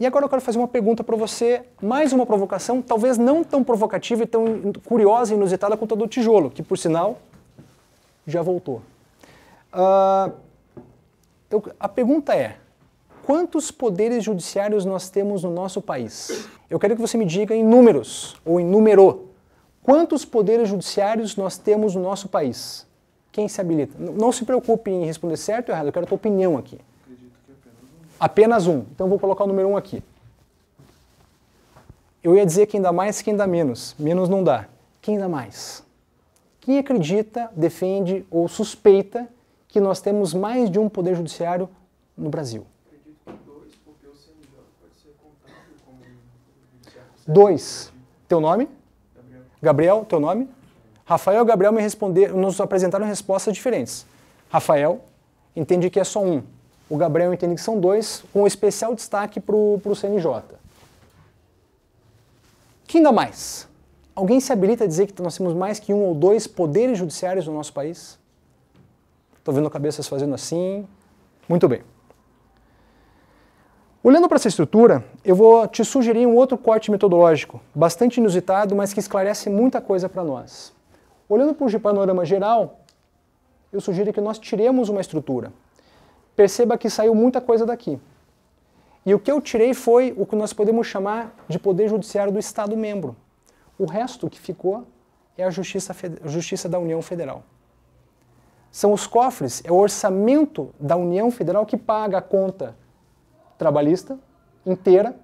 E agora eu quero fazer uma pergunta para você, mais uma provocação, talvez não tão provocativa e tão curiosa e inusitada quanto a do tijolo, que por sinal já voltou. Uh, eu, a pergunta é: quantos poderes judiciários nós temos no nosso país? Eu quero que você me diga em números ou em número. Quantos poderes judiciários nós temos no nosso país? Quem se habilita? Não se preocupe em responder certo ou errado, eu quero a tua opinião aqui. Apenas um. Então vou colocar o número 1 um aqui. Eu ia dizer quem dá mais, quem dá menos. Menos não dá. Quem dá mais? Quem acredita, defende ou suspeita que nós temos mais de um poder judiciário no Brasil? Dois. Teu nome? Gabriel. Gabriel, teu nome? Rafael e Gabriel me responder, nos apresentaram respostas diferentes. Rafael entende que é só um o Gabriel entende que são dois, com especial destaque para o CNJ. Que ainda mais? Alguém se habilita a dizer que nós temos mais que um ou dois poderes judiciários no nosso país? Estou vendo cabeças fazendo assim. Muito bem. Olhando para essa estrutura, eu vou te sugerir um outro corte metodológico, bastante inusitado, mas que esclarece muita coisa para nós. Olhando para o panorama geral, eu sugiro que nós tiremos uma estrutura, perceba que saiu muita coisa daqui. E o que eu tirei foi o que nós podemos chamar de poder judiciário do Estado membro. O resto que ficou é a Justiça, a Justiça da União Federal. São os cofres, é o orçamento da União Federal que paga a conta trabalhista inteira,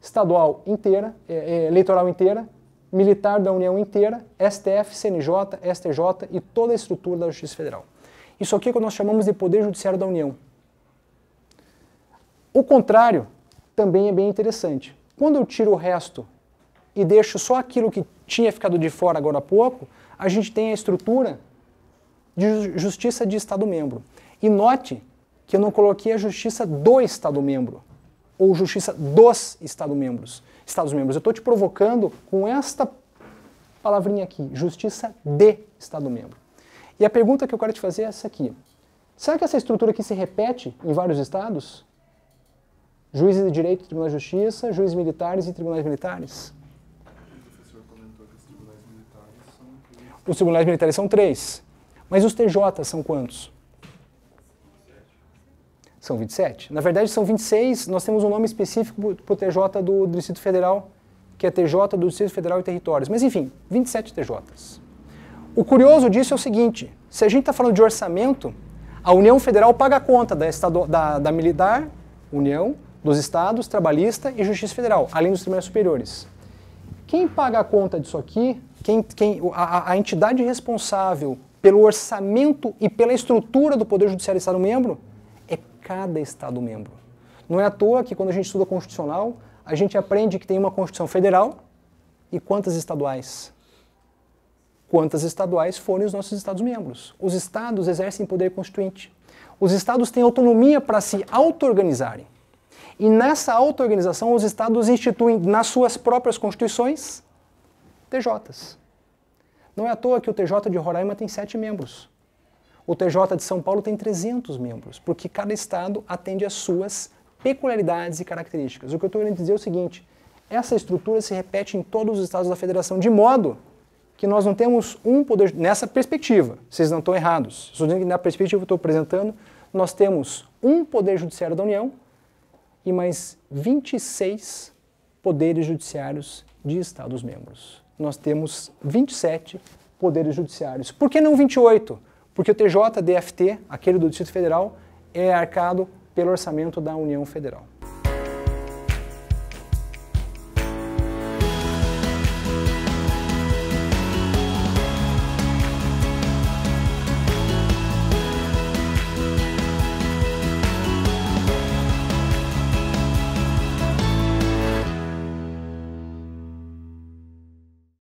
estadual inteira, é, é, eleitoral inteira, militar da União inteira, STF, CNJ, STJ e toda a estrutura da Justiça Federal. Isso aqui é o que nós chamamos de Poder Judiciário da União. O contrário também é bem interessante. Quando eu tiro o resto e deixo só aquilo que tinha ficado de fora agora há pouco, a gente tem a estrutura de justiça de Estado-membro. E note que eu não coloquei a justiça do Estado-membro ou justiça dos estados membros Estados-membros, eu estou te provocando com esta palavrinha aqui, justiça de Estado-membro. E a pergunta que eu quero te fazer é essa aqui. Será que essa estrutura aqui se repete em vários estados? Juízes de direito do Tribunal de Justiça, juízes militares e tribunais militares. Os tribunais militares são três. Mas os TJs são quantos? São 27. Na verdade, são 26. Nós temos um nome específico para o TJ do Distrito Federal, que é TJ do Distrito Federal e Territórios. Mas, enfim, 27 TJs. O curioso disso é o seguinte: se a gente está falando de orçamento, a União Federal paga a conta da, estado, da, da militar, União, dos estados, trabalhista e justiça federal, além dos tribunais superiores. Quem paga a conta disso aqui? Quem, quem, a, a entidade responsável pelo orçamento e pela estrutura do Poder Judiciário do Estado-membro é cada Estado-membro. Não é à toa que quando a gente estuda constitucional, a gente aprende que tem uma Constituição Federal e quantas estaduais? Quantas estaduais forem os nossos Estados-membros? Os Estados exercem poder constituinte. Os Estados têm autonomia para se auto-organizarem. E nessa auto-organização, os estados instituem nas suas próprias constituições TJs. Não é à toa que o TJ de Roraima tem sete membros. O TJ de São Paulo tem 300 membros, porque cada estado atende às suas peculiaridades e características. O que eu estou querendo dizer é o seguinte: essa estrutura se repete em todos os estados da federação, de modo que nós não temos um poder. Nessa perspectiva, vocês não estão errados. na perspectiva que eu estou apresentando, nós temos um poder judiciário da União e mais 26 poderes judiciários de Estados-membros. Nós temos 27 poderes judiciários. Por que não 28? Porque o TJDFT, aquele do Distrito Federal, é arcado pelo orçamento da União Federal.